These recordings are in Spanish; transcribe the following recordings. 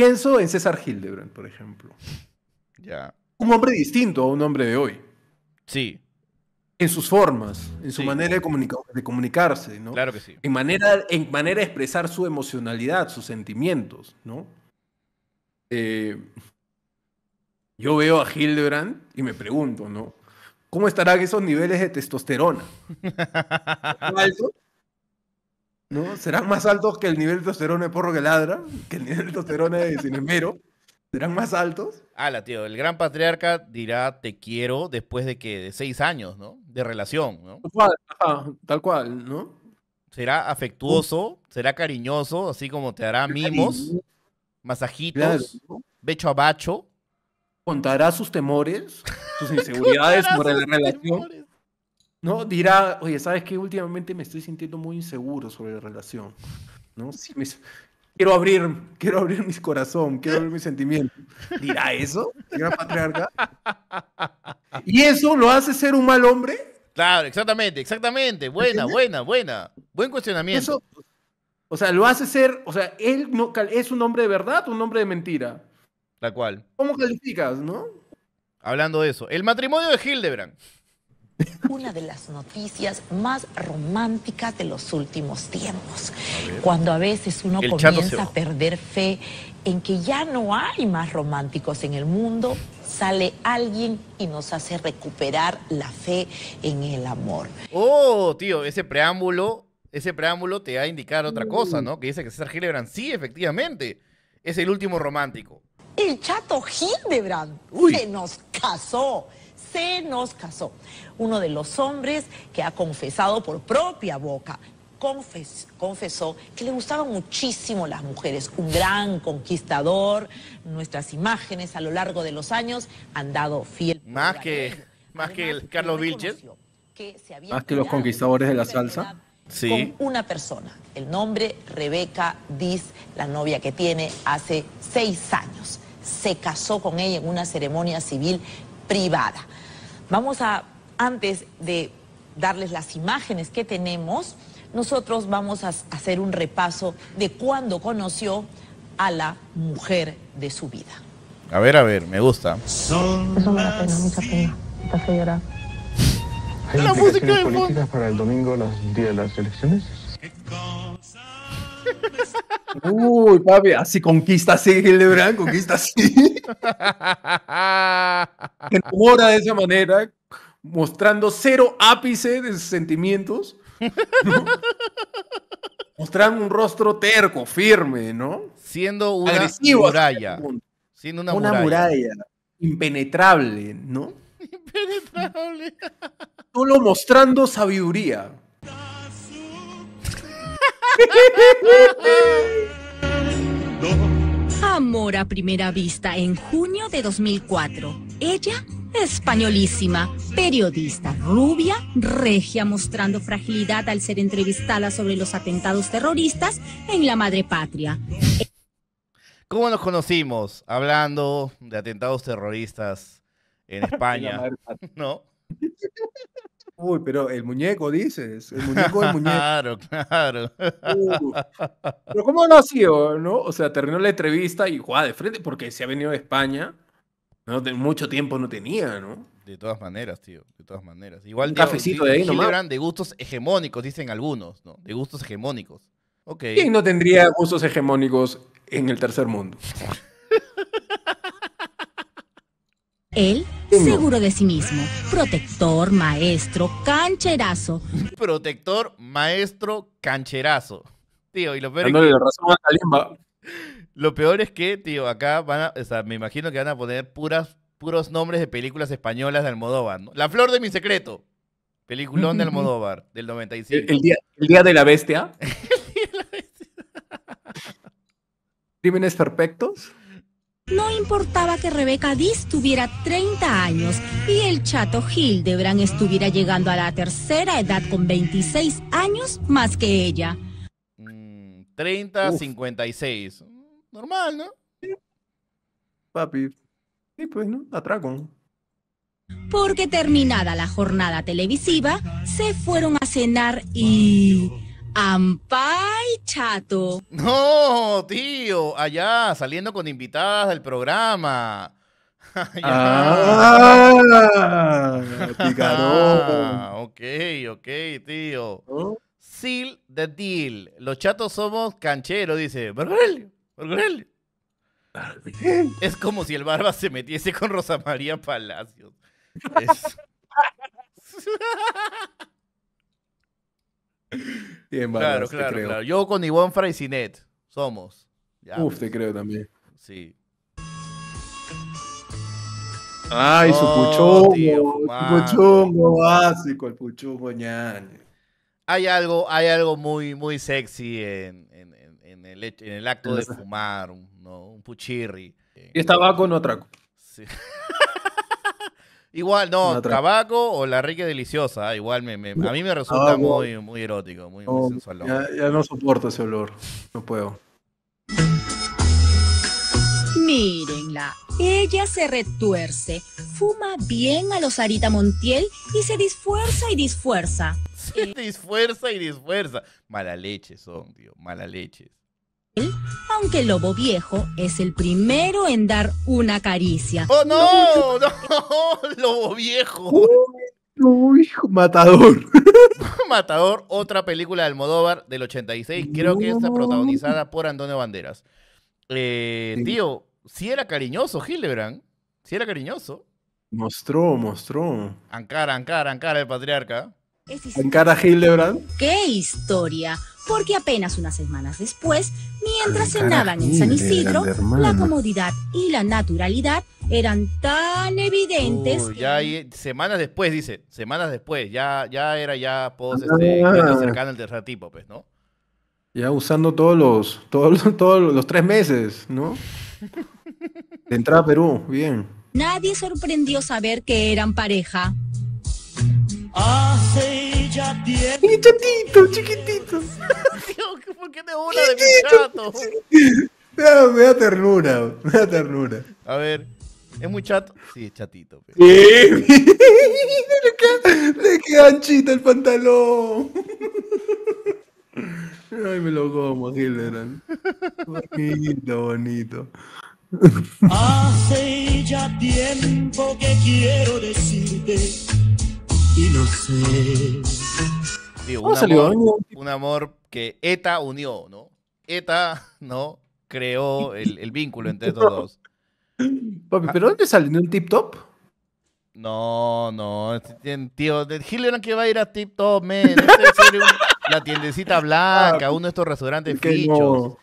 Pienso en César Hildebrand, por ejemplo. Ya. Un hombre distinto a un hombre de hoy. Sí. En sus formas, en su manera de, de, comunicarse, ¿no? Claro que sí. En manera, en manera de expresar su emocionalidad, sus sentimientos, ¿no? Eh, yo veo a Hildebrand y me pregunto, ¿no? ¿Cómo estarán esos niveles de testosterona? ¿no? Serán más altos que el nivel de testosterona de porro que ladra, que el nivel de tosterona de cinemero. ¿Serán más altos? Ala, tío, el gran patriarca dirá te quiero después de que de seis años, ¿no? De relación, ¿no? Tal cual, tal cual ¿no? Será afectuoso, será cariñoso, así como te hará mimos, masajitos, becho a bacho. Contará sus temores, sus inseguridades por la relación. ¿no? Dirá, oye, ¿sabes qué? Últimamente me estoy sintiendo muy inseguro sobre la relación, ¿no? Quiero abrir, quiero abrir mi corazón, quiero abrir mis sentimientos. ¿Dirá eso? ¿Dirá patriarca? ¿Y eso lo hace ser un mal hombre? Claro, exactamente, exactamente. Buena, buena, buena. Buen cuestionamiento. Eso, o sea, lo hace ser, o sea, él es un hombre de verdad o un hombre de mentira. La cual. ¿Cómo calificas, no? Hablando de eso, el matrimonio de Hildebrand una de las noticias más románticas de los últimos tiempos. cuando a veces uno comienza a perder fe en que ya no hay más románticos en el mundo, sale alguien y nos hace recuperar la fe en el amor. Oh, tío, ese preámbulo, ese preámbulo te va a indicar otra cosa, mm. ¿no? Que dice que César Hildebrand sí, efectivamente, es el último romántico. El chato Hildebrand Uy. se nos casó se nos casó. Uno de los hombres que ha confesado por propia boca confesó que le gustaban muchísimo las mujeres, un gran conquistador. Nuestras imágenes a lo largo de los años han dado fiel. Más que, más que el Carlos Vilches. más que los conquistadores de la salsa. Con una persona. El nombre Rebeca Diz, la novia que tiene hace seis años. Se casó con ella en una ceremonia civil privada. Vamos a, antes de darles las imágenes que tenemos, nosotros vamos a hacer un repaso de cuándo conoció a la mujer de su vida. A ver, a ver, me gusta. Son Eso pena, mucha pena. esta señora. la música políticas para el domingo, las, días de las elecciones? Uy, papi, así conquista sí, de Gildebrand, conquista así. enamora de esa manera, mostrando cero ápice de sus sentimientos. mostrando un rostro terco, firme, ¿no? Siendo una Agresivo muralla. Siendo una, muralla. Impenetrable, ¿no? Impenetrable. Solo mostrando sabiduría. Amor a primera vista en junio de 2004. Ella, españolísima, periodista, rubia, regia, mostrando fragilidad al ser entrevistada sobre los atentados terroristas en la madre patria. ¿Cómo nos conocimos? Hablando de atentados terroristas en España, ¿no? Uy, pero el muñeco, dices. El muñeco del muñeco. Claro, claro. Pero ¿cómo no ha sido, no? O sea, terminó la entrevista y jugaba de frente porque se ha venido de España. No, mucho tiempo no tenía, ¿no? De todas maneras, tío, de todas maneras. Igual, Un cafecito de ahí de gustos hegemónicos, dicen algunos, ¿no? De gustos hegemónicos. Okay. ¿Quién no tendría gustos hegemónicos en el tercer mundo? Él, seguro de sí mismo, protector, maestro, cancherazo. Protector, maestro, cancherazo. Tío, y lo peor es que... Lo peor es que, tío, acá van a... O sea, me imagino que van a poner puras, puros nombres de películas españolas de Almodóvar. La flor de mi secreto. Peliculón de Almodóvar, del 95. El, día, el día de la bestia. ¿Crímenes perfectos? No importaba que Rebeca Diz tuviera 30 años y el chato Debran estuviera llegando a la tercera edad con 26 años más que ella. 30, mm, 56. Normal, ¿no? Papi. Y pues, ¿no? Atraco. Porque terminada la jornada televisiva, se fueron a cenar y... Ampay Chato. No, tío, allá, saliendo con invitadas del programa. Ah, ah, ok, ok, tío. Seal the deal. Los chatos somos cancheros, dice. Es como si el barba se metiese con Rosa María Palacios. Bien, claro, claro, claro. Yo con Ivonne Fraisinet somos. Uf, te pues. creo también. Sí. Ay, su oh, puchongo, Su puchongo básico, el puchongo ñaño. Hay algo, hay algo muy, muy sexy en, el, acto de fumar, ¿no? Un puchirri. ¿Y estaba con no atraco Sí. Igual, no, tabaco o La Rica Deliciosa, ah, igual me, a mí me resulta ah, muy, muy erótico, muy, sensual. Ya, no soporto ese olor, no puedo. Mírenla, ella se retuerce, fuma bien a los Arita Montiel y se disfuerza y disfuerza. Se disfuerza y disfuerza. Mala leche son, tío, mala leche aunque el lobo viejo es el primero en dar una caricia. ¡Oh, no! ¡No! ¡Lobo viejo! Uy, matador. matador, otra película de Almodóvar del 86, creo que está protagonizada por Antonio Banderas. Eh, Tío, si era cariñoso Hildebrand, Si era cariñoso. Mostró, mostró. Ankara, Ankara, Ancara el patriarca. Ankara Hildebrand. ¡Qué historia! porque apenas unas semanas después, mientras cenaban en San Isidro, la comodidad y la naturalidad eran tan evidentes. ya hay, semanas después, dice, semanas después, ya, ya era ya post este, ah. cercano al tercer tipo, pues, ¿no? Ya usando todos los, todos, todos los tres meses, ¿no? De entrada a Perú, bien. Nadie sorprendió saber que eran pareja ya tiene. chiquitito. ¿por qué te una de mi chato? me da ternura, me da ternura. A ver, ¿es muy chato? Sí, es chatito. Pero... Sí, le, queda, chito el pantalón. Ay, me lo como, Hildebrand. Bonito, bonito. Hace ya tiempo que quiero decirte y no sé. un, Amor, un que ETA unió, ¿no? ETA, ¿no? Creó el, vínculo entre estos dos. Papi, ¿pero dónde salió? ¿En Tip Top? No, no, este tío, de Hildebrand que va a ir a Tip Top, la tiendecita blanca, ah, uno de estos restaurantes fichos.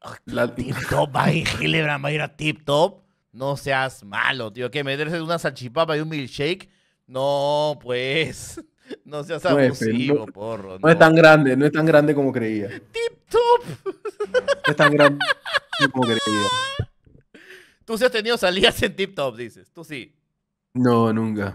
Ah, la tip Top va a ir, va a ir a Tip Top. No seas malo, tío, que meterse una salchipapa y un milkshake no, pues. No seas abusivo, no, porro. No. es tan grande, no es tan grande como creía. Tip top. No es tan grande como creía. Tú sí has tenido salidas en tip top, dices. Tú sí. No, nunca.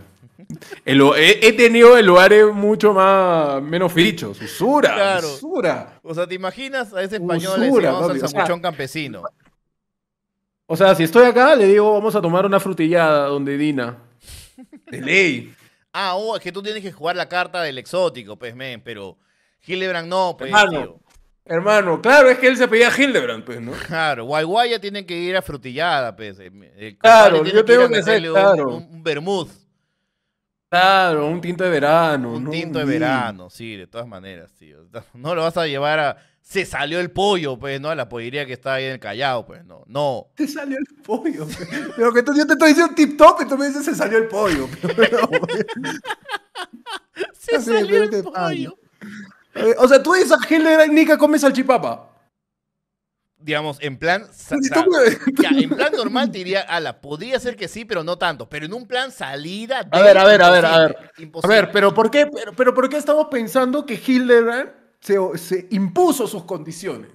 he, tenido el lugar mucho más menos fichos. Usura, claro. usura. O sea, ¿te imaginas a ese español que vamos al sanguchón campesino? O sea, si estoy acá, le digo, vamos a tomar una frutillada donde Dina. De ley. ah, oh, es que tú tienes que jugar la carta del exótico, pues, men, pero Hildebrand no, pues. Hermano, hermano, claro, es que él se pedía a Hildebrand, pues, ¿no? Claro, ya tiene que ir a frutillada, pues. Eh, claro, yo tengo que, un, Claro, un tinto de verano. Un tinto de verano, sí, de todas maneras, tío. No lo vas a llevar a. Se salió el pollo, pues, ¿no? A la pollería que está ahí en el Callao, pues, no. No. Se salió el pollo. Pues. Pero que tú, yo te estoy diciendo tip top y tú me dices se salió el pollo. Pues, se salió el pollo. Eh, o sea, tú dices a de la Nica come salchipapa digamos, en plan. Pues en plan normal te diría, ala, podría ser que sí, pero no tanto. Pero en un plan salida. a ver, a ver, a ver, a ver. A ver, pero ¿por qué, pero, pero ¿por qué estamos pensando que Hildebrand se, impuso sus condiciones?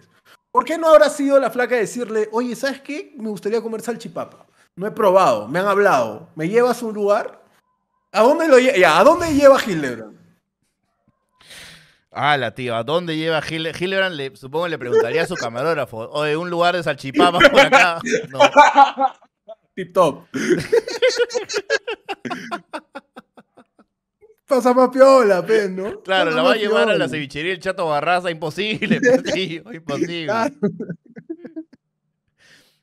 ¿Por qué no habrá sido la flaca decirle, oye, ¿sabes qué? Me gustaría comer salchipapa. No he probado, me han hablado. ¿Me llevas a un lugar? ¿A dónde, lo ¿a dónde lleva Hildebrand? Ah, la tía, ¿a dónde lleva Hildebrand? Supongo Le, supongo le preguntaría a su camarógrafo. O de un lugar de salchipapa por acá. Tip top. Pasa más piola, ¿no? Claro, la va a llevar a la cevichería el Chato Barraza, imposible, tío, imposible.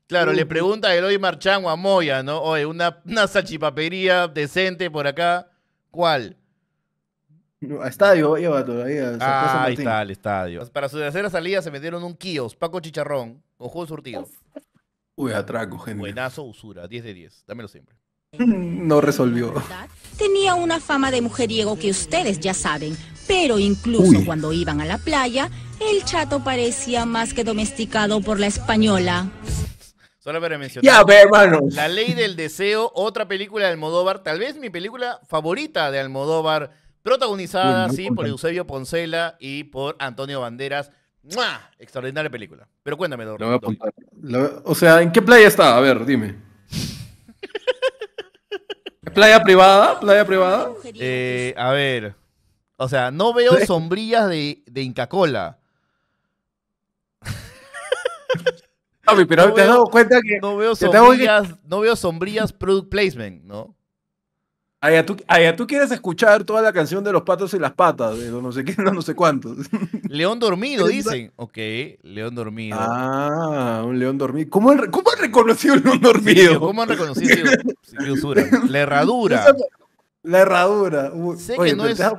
Claro, le pregunta a Eloy Marchango a Moya, ¿no? Oye, una, una salchipapería decente por acá, ¿cuál? estadio iba todavía. ah, ahí está el estadio. Para su tercera salida se metieron un kios, Paco Chicharrón, ojo surtido. Uy, atraco, gente. Buenazo, usura, 10 de 10. Dámelo siempre. No resolvió. Tenía una fama de mujeriego que ustedes ya saben, pero incluso cuando iban a la playa, el chato parecía más que domesticado por la española. Solo para mencionar. Pues, la ley del deseo, otra película de Almodóvar, tal vez mi película favorita de Almodóvar Protagonizada, sí, por Eusebio Poncela y por Antonio Banderas. Extraordinaria película. Pero cuéntame, Dor. o sea, ¿en qué playa está? A ver, dime. ¿Playa privada? ¿Playa privada? Eh, a ver. O sea, no veo sombrillas de, Inca Cola. pero no te veo, dado cuenta sombrillas, no veo sombrillas product placement, ¿no? Allá tú, tú quieres escuchar toda la canción de los patos y las patas, de no sé no, sé cuántos. León dormido, dicen. Ok, león dormido. Ah, un león dormido. ¿Cómo han, reconocido un león dormido? ¿Cómo han reconocido? La herradura. La herradura. ¿Te has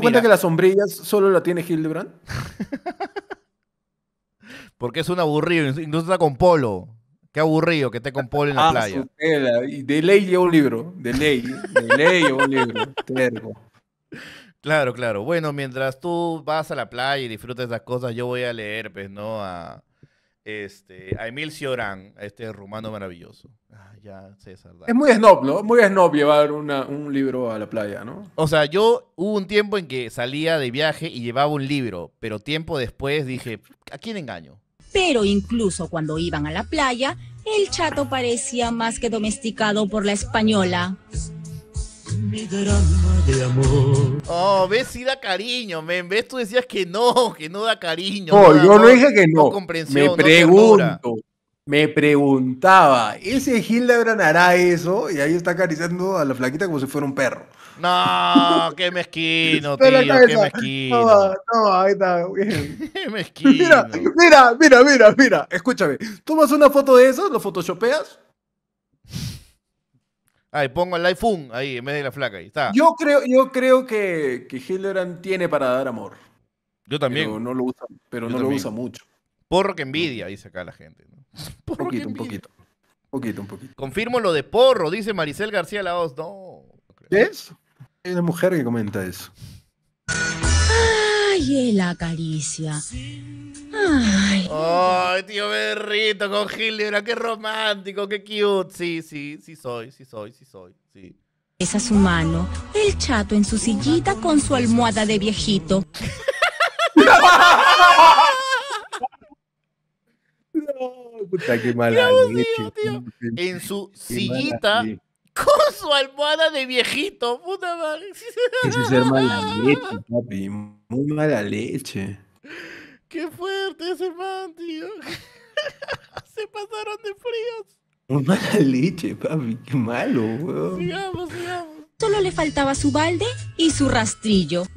cuenta, que las sombrillas solo la tiene Hildebrand? Porque es un aburrido, incluso está con polo. Qué aburrido que te con en la ah, playa. De ley llevo un libro. De ley. De ley llevo un libro. Claro, claro. Bueno, mientras tú vas a la playa y disfrutas las cosas, yo voy a leer, pues, ¿no? A, este, Emil Cioran, a este rumano maravilloso. Ah, ya, César. Es muy snob, ¿no? Muy snob llevar un libro a la playa, ¿no? O sea, yo hubo un tiempo en que salía de viaje y llevaba un libro, pero tiempo después dije, ¿a quién engaño? pero incluso cuando iban a la playa, el chato parecía más que domesticado por la española. Mi de amor. Oh, ves si da cariño, men. Ves, tú decías que no, que no da cariño. No, yo no dije que no. Me pregunto. Me preguntaba, ese Hildebrand hará eso y ahí está acariciando a la flaquita como si fuera un perro. No, qué mezquino, tío, qué mezquino. ¡No! ¡No! ahí está, bien. qué mezquino. Mira, mira, mira, mira, escúchame. Tomas una foto de eso, lo photoshopeas. Ahí pongo el iPhone ahí en medio de la flaca, ahí está. Yo creo, yo creo que, que Hildebrand tiene para dar amor. Yo también. Pero no lo usa, pero no lo usa mucho. Porro que envidia, dice acá la gente. ¿no? Un poquito, un poquito. poquito, un poquito. Confirmo lo de porro, dice Maricel García Laos. No. ¿Qué es? Hay una mujer que comenta eso. Ay, la caricia Ay. Ay, tío Berrito con era qué romántico, qué cute. Sí, sí, sí soy, sí soy, sí soy, sí. Esa su mano, el chato en su sillita con su almohada de viejito. puta, qué mala leche, En su sillita con su almohada de viejito, puta madre. es papi. Muy mala leche. Qué fuerte ese man, tío. Se pasaron de fríos. Muy mala leche, papi. Qué malo, weón. Sigamos, sigamos. Solo le faltaba su balde y su rastrillo.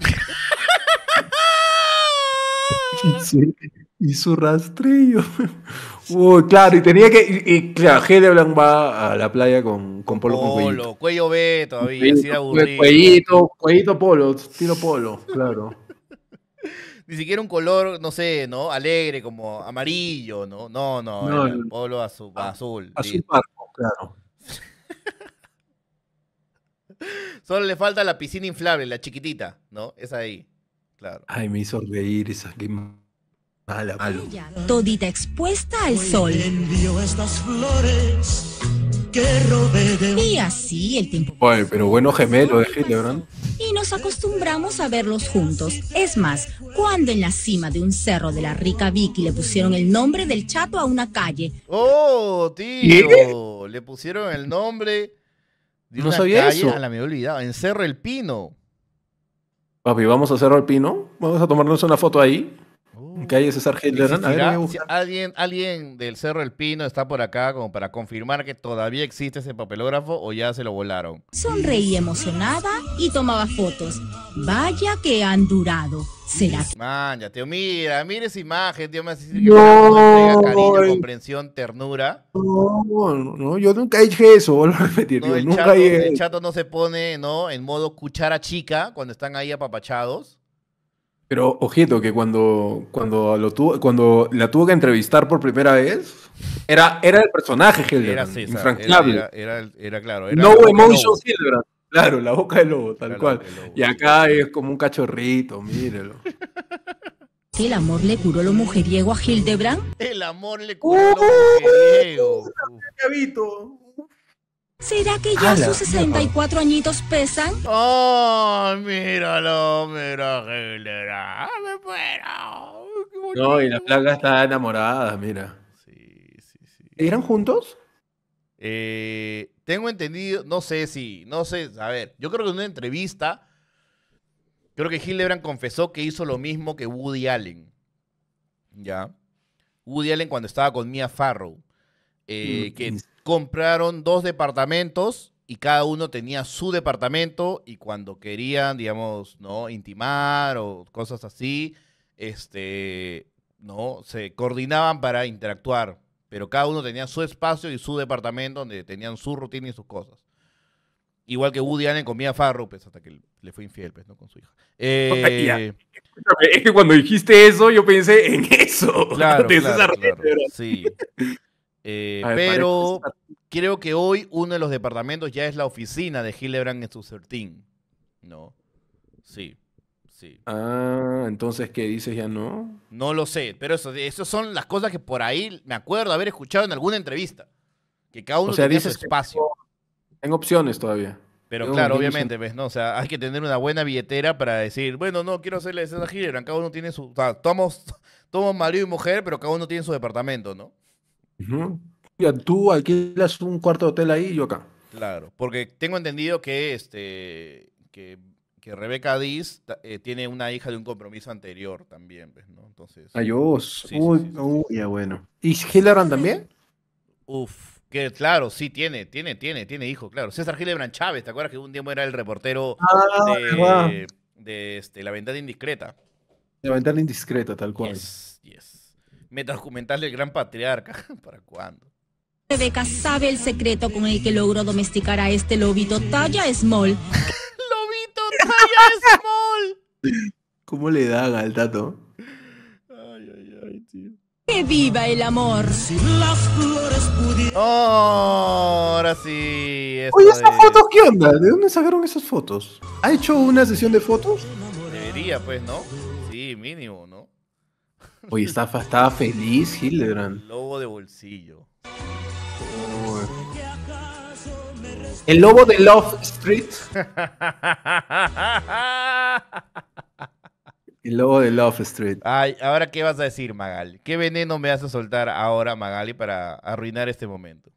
Y su rastrillo. Uy, claro, y tenía que. Y, y claro, va a la playa con, con polo, polo cuello B todavía, Así de aburrido. Cuellito, cuellito polo, tiro polo, claro. Ni siquiera un color, no sé, ¿no? Alegre, como amarillo, ¿no? No, no, no polo ah, azul. azul, azul claro. Solo le falta la piscina inflable, la chiquitita, ¿no? Es ahí, claro. Ay, me hizo reír esa Todita expuesta al sol. Estas Y así el tiempo. pero bueno gemelo de Y nos acostumbramos a verlos juntos. Es más, cuando en la cima de un cerro de la rica Vicky le pusieron el nombre del chato a una calle. ¡Oh, tío! Le pusieron el nombre de no sabías Eso. Ah, la me olvidado. En Cerro El Pino. Papi, ¿vamos a Cerro El Pino? ¿Vamos a tomarnos una foto ahí? hay alguien, alguien del Cerro del Pino está por acá como para confirmar que todavía existe ese papelógrafo o ya se lo volaron. Sonreí emocionada y tomaba fotos. Vaya que han durado. Será. tío, mira, mira esa imagen, tío, me no, comprensión, ternura. No, no, yo nunca dije eso, el, chato, el chato no se pone, ¿no? En modo cuchara chica cuando están ahí apapachados. Pero ojito, que cuando, cuando, lo tuvo, cuando la tuvo que entrevistar por primera vez, era, era el personaje Hildebrand, era, infranqueable. Era, era, era, claro. no emotion Hildebrand. Claro, la boca del lobo, tal cual. y acá es como un cachorrito, mírelo. ¿El amor le curó lo mujeriego a Hildebrand? El amor le curó lo ¡Uh! mujeriego. ¿Será que ya sus 64 añitos pesan? ¡Oh, míralo! ¡Mira, Gilera! Ah, ¡Me muero! No, y la placa está enamorada, mira. Sí, sí, sí. ¿Eran juntos? Eh, tengo entendido, no sé si, no sé, a ver, yo creo que en una entrevista, creo que Hildebrand confesó que hizo lo mismo que Woody Allen. ¿Ya? Woody Allen cuando estaba con Mia Farrow. Eh, mm, que compraron dos departamentos y cada uno tenía su departamento y cuando querían, digamos, ¿no? Intimar o cosas así, este, ¿no? Se coordinaban para interactuar, pero cada uno tenía su espacio y su departamento donde tenían su rutina y sus cosas. Igual que Woody Allen comía farro, pues, hasta que le fue infiel, pues, ¿no? Con su hija. Eh, es que cuando dijiste eso, yo pensé en eso. claro, claro. Sí. Eh, pero creo que hoy uno de los departamentos ya es la oficina de Hillebrand en su certín. ¿No? Sí. Sí. Ah, entonces, ¿qué dices ya no? No lo sé, pero eso, eso son las cosas que por ahí me acuerdo haber escuchado en alguna entrevista. Que cada uno tiene su espacio. En opciones todavía. Pero claro, obviamente, ¿ves? ¿no? O sea, hay que tener una buena billetera para decir, bueno, no, quiero hacerle a gira. Cada uno tiene su. O sea, tomamos marido y mujer, pero cada uno tiene su departamento, ¿no? Ya tú alquilas un cuarto de hotel ahí y yo acá. Claro, porque tengo entendido que este que, Rebeca Diz eh, tiene una hija de un compromiso anterior también, Entonces, Adiós. ya bueno. ¿Y Hildebrand también? Uf, que claro, sí tiene, tiene, tiene, tiene hijo, claro. César Hildebrand Chávez, ¿te acuerdas que un día era el reportero ah, de, este, La Ventana Indiscreta? La ventana indiscreta, tal cual. Yes, yes documental del Gran Patriarca. ¿Para cuándo? Rebeca sabe el secreto con el que logró domesticar a este lobito talla small. ¡Lobito talla small! ¿Cómo le da al dato? Ay, ay, ay, tío. ¡Que viva el amor! las flores pudieran... Ahora sí. Oye, ¿esas fotos qué onda? ¿De dónde sacaron esas fotos? ¿Ha hecho una sesión de fotos? Debería, pues, ¿no? Sí, mínimo. Oye, estaba, estaba feliz Hildebrand. El lobo de bolsillo. El lobo de Love Street. El lobo de Love Street. Ay, ahora qué vas a decir, Magali. ¿Qué veneno me vas a soltar ahora, Magali, para arruinar este momento?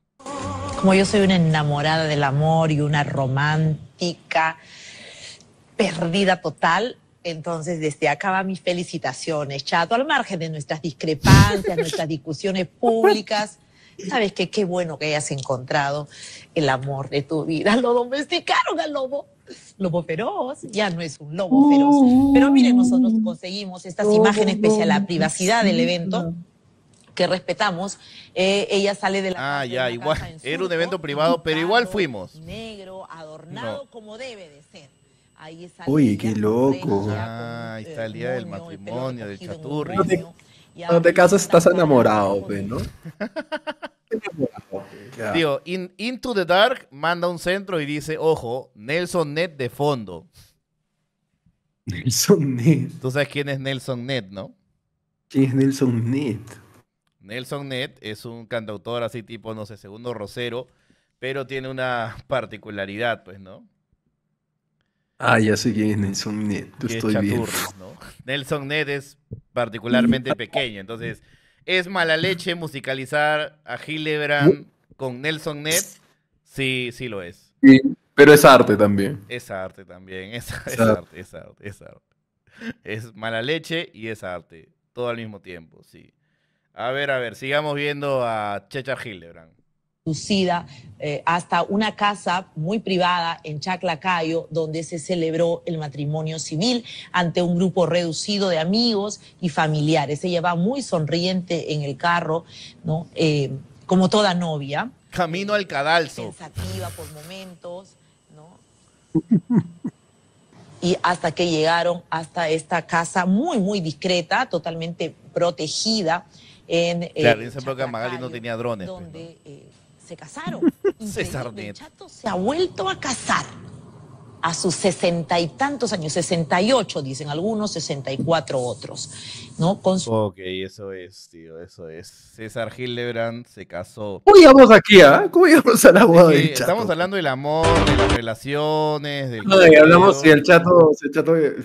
Como yo soy una enamorada del amor y una romántica perdida total, entonces, desde acá va mis felicitaciones, Chato, al margen de nuestras discrepancias, nuestras discusiones públicas. ¿Sabes qué? Qué bueno que hayas encontrado el amor de tu vida. Lo domesticaron al lobo. Lobo feroz, ya no es un lobo feroz. Pero mire, nosotros conseguimos estas imágenes pese a la privacidad del evento que respetamos. Eh, ella sale de la. Ah, ya, igual. Era un evento privado, pero igual fuimos. Negro, adornado como debe de ser. Uy, qué loco. Ah, ahí está el día del matrimonio, del chaturri. Cuando te casas pues, estás enamorado, ¿no? Pues, Digo, Into the Dark manda un centro y dice, ojo, Nelson Net de fondo. Nelson Net. Tú sabes quién es Nelson Net, ¿no? ¿Quién es Nelson Net? Nelson Net es un cantautor así tipo, no sé, segundo Rosero, pero tiene una particularidad, pues, ¿no? Ah, ya sé quién es Nelson Ned, estoy Nelson Ned es particularmente pequeño, entonces es mala leche musicalizar a Hildebrand con Nelson Ned, sí, sí lo es. Sí, pero es arte también. Es arte también, es, arte. es arte, es arte. Es mala leche y es arte, todo al mismo tiempo, sí. A ver, a ver, sigamos viendo a Checha Hillebrand. Eh, hasta una casa muy privada en Chaclacayo, donde se celebró el matrimonio civil ante un grupo reducido de amigos y familiares. Ella va muy sonriente en el carro, ¿no? Eh, como toda novia. Camino al cadalso. Pensativa por momentos, ¿no? y hasta que llegaron hasta esta casa muy, muy discreta, totalmente protegida. En, eh, claro, que Magali no tenía drones. Pues, donde, se casaron. César el Chato se ha vuelto a casar a sus sesenta y tantos años, sesenta y ocho, dicen algunos, cuatro otros, ¿no? Con Ok, eso es, tío, eso es. César Hildebrand se casó. ¿Cómo íbamos aquí, ah? ¿Cómo íbamos a la boda Estamos hablando del amor, de las relaciones, del... No, hablamos si el chato,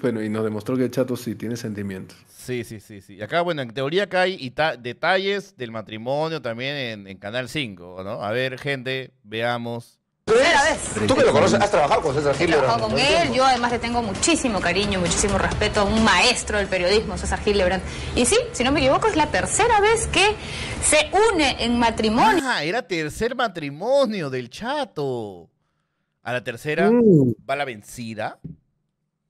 bueno, y nos demostró que el chato sí tiene sentimientos. Sí, sí, sí, sí. acá, bueno, en teoría acá hay detalles del matrimonio también en, en Canal 5, ¿no? A ver, gente, veamos Vez. Tú que lo conoces, has trabajado con César Gil. He con él, yo además le tengo muchísimo cariño, muchísimo respeto, un maestro del periodismo, César Gil Lebrand. Y sí, si no me equivoco, es la tercera vez que se une en matrimonio. Ah, era tercer matrimonio del chato. A la tercera mm. va la vencida.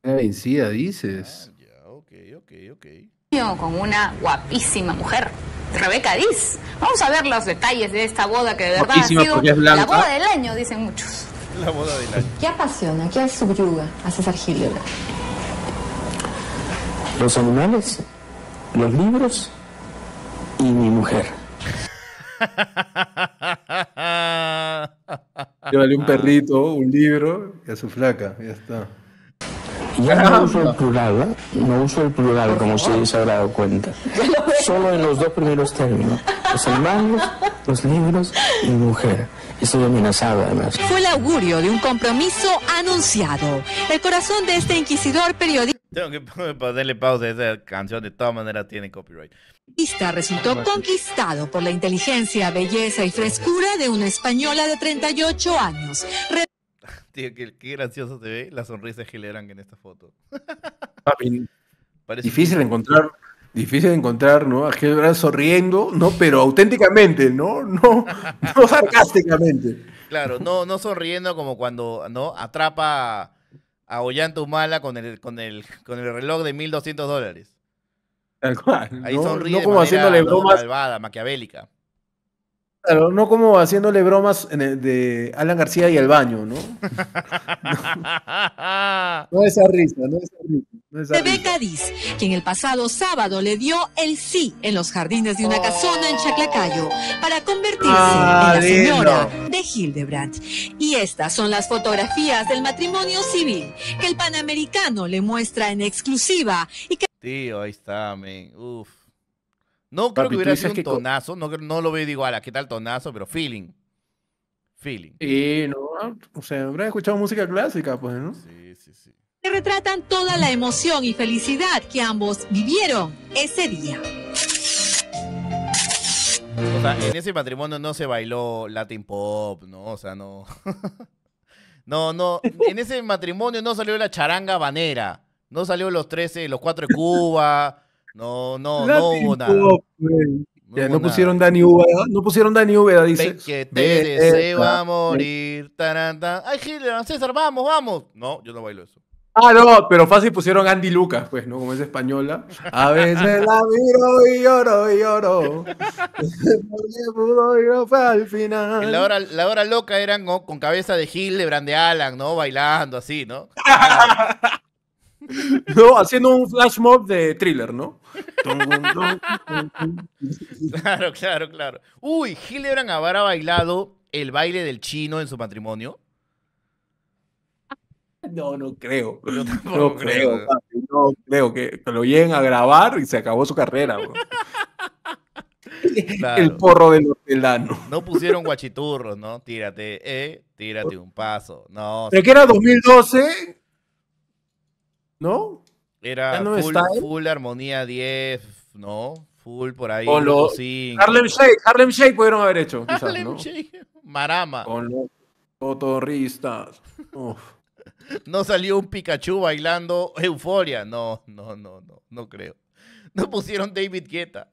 La vencida, dices. Ah, ya, ok, ok, ok con una guapísima mujer, Rebeca Diz. Vamos a ver los detalles de esta boda que de verdad ha sido la boda del año, dicen muchos. La boda ¿Qué apasiona, qué subyuga a César Gilio? Los animales, los libros y mi mujer. Llévale un perrito, un libro y a su flaca, ya está. Ya ¿eh? no uso el plural, No uso el plural, como si se habrá dado cuenta. Solo en los dos primeros términos. Los hermanos, los libros y mujer. Estoy amenazado, además. Fue el augurio de un compromiso anunciado. El corazón de este inquisidor periodista... Tengo que ponerle pausa a esa canción, de todas maneras tiene copyright. Resultó conquistado por la inteligencia, belleza y frescura de una española de 38 años. Tío, qué, gracioso te ve la sonrisa de en esta foto. difícil encontrar, difícil encontrar, ¿no? A sonriendo, ¿no? Pero auténticamente, ¿no? No, sarcásticamente. Claro, no, no sonriendo como cuando, ¿no? Atrapa a Ollanta con el, con el, con el reloj de 1200 dólares. Tal cual. Ahí no, sonríe no como haciéndole bromas. maquiavélica no como haciéndole bromas de Alan García y el baño, ¿no? no, es esa risa, no esa risa. quien el pasado sábado le dio el sí en los jardines de una casona en Chaclacayo para convertirse en la señora de Hildebrandt. Y estas son las fotografías del matrimonio civil que el panamericano le muestra en exclusiva y que. Tío, ahí está, men. Uf. No creo que hubiera sido un tonazo, no, lo veo igual, ¿qué tal tonazo? Pero feeling. Feeling. Y no, o sea, habrá escuchado música clásica, pues, ¿no? Sí, sí, sí. Que retratan toda la emoción y felicidad que ambos vivieron ese día. O sea, en ese matrimonio no se bailó Latin Pop, ¿no? O sea, no. no, no. En ese matrimonio no salió la charanga banera. No salió los 13, los 4 de Cuba. No, no, no hubo nada. no, pusieron Dani Ubeda, no pusieron Dani Ubeda, dice. que eh, se eh, va a eh. morir. Taranta. Ay, Hitler, César, vamos, vamos. No, yo no bailo eso. Ah, no, pero fácil pusieron Andy Lucas, pues, ¿no? Como es española. A veces la miro y lloro y lloro. al final. La hora, la hora loca eran con cabeza de Hildebrand de Alan, ¿no? Bailando así, ¿no? No, haciendo un flash mob de thriller, ¿no? claro, claro, claro. Uy, Hildebrand habrá bailado el baile del chino en su matrimonio. No, no creo. no creo. no creo que, lo lleguen a grabar y se acabó su carrera. El porro del hortelano. No pusieron guachiturros, ¿no? Tírate, eh, tírate un paso. No. Pero que era 2012 ¿No? Era full, full, armonía 10, ¿no? Full por ahí. Harlem Shake, Harlem Shake pudieron haber hecho. Harlem Shake, Marama. Con los cotorristas. no salió un Pikachu bailando euforia. No, no, no, no, no creo. No pusieron David Guetta.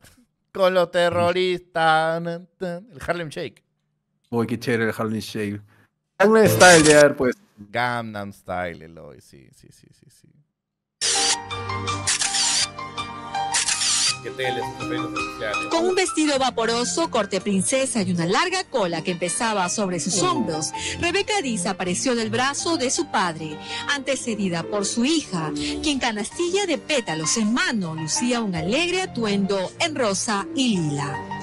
Con los terroristas. El Harlem Shake. Uy, qué chévere el Harlem Shake. Gangnam Style de haber pues. Gangnam Style, Eloy. sí, sí, sí, sí. Con un vestido vaporoso, corte princesa y una larga cola que empezaba sobre sus oh. hombros, Rebeca Diz apareció del brazo de su padre, antecedida por su hija, quien canastilla de pétalos en mano lucía un alegre atuendo en rosa y lila.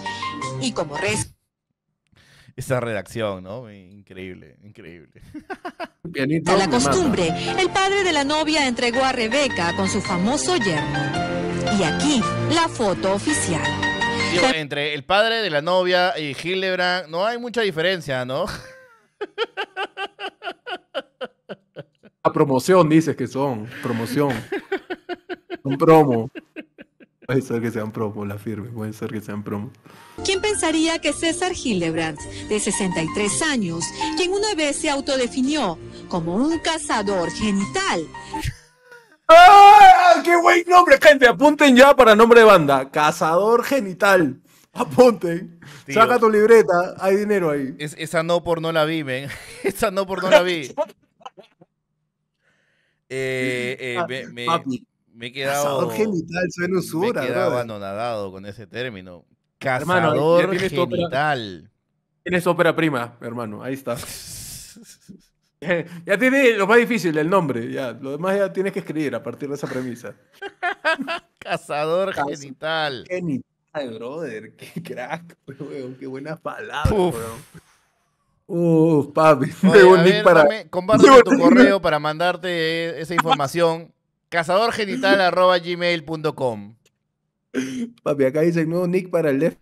Y como resto esa redacción, ¿no? Increíble, increíble. a la costumbre, el padre de la novia entregó a Rebeca con su famoso yerno. Y aquí la foto oficial. entre el padre de la novia y Hildebrand no hay mucha diferencia, ¿no? La promoción dices que son, promoción. Un promo. Puede ser que sean promos, la firme, puede ser que sean promos. ¿Quién pensaría que César Hildebrandt, de 63 años, quien una vez se autodefinió como un cazador genital? ¡Ah! ¡Qué buen nombre, gente! Apunten ya para nombre de banda. Cazador genital. Apunten. Saca tu libreta, hay dinero ahí. esa no por no la vi, men. Esa no por no la vi. Eh, eh me he quedado. Cazador genital suena usura, Me he anonadado con ese término. Cazador genital. tienes ópera prima, hermano, ahí está. ya tiene lo más difícil, el nombre, ya. Lo demás ya tienes que escribir a partir de esa premisa. Cazador genital. Genital, brother. Qué crack, weón. Qué buena palabra. Uf. weón. Uf, papi. Oye, ver, tu correo para mandarte esa información cazadorgenital.gmail.com Papi, acá dice nuevo nick para el Left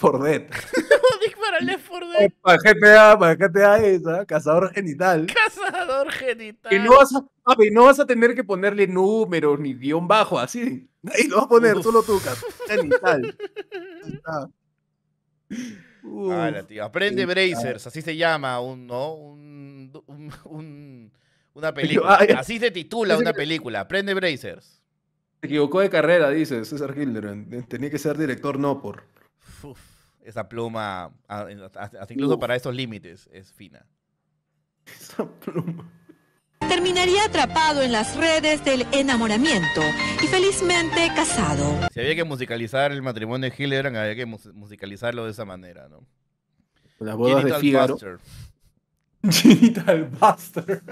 4 Dead. nick para el Left 4 Dead. Para GTA, para GTA esa, cazador genital. Cazador genital. Y no vas a, papi, no vas a tener que ponerle números ni guión bajo, así. Ahí lo vas a poner, solo tú, cazador genital. Aprende Brazers, así se llama un, ¿no? un una película. Así se titula una película. Prende Brazers. Se equivocó de carrera, dice César Hilder. Tenía que ser director, no por. esa pluma, incluso para estos límites, es fina. Esa pluma. Terminaría atrapado en las redes del enamoramiento y felizmente casado. Si había que musicalizar el matrimonio de Hildebrand, había que musicalizarlo de esa manera, ¿no? Las bodas de Figaro. Buster. Genital Buster.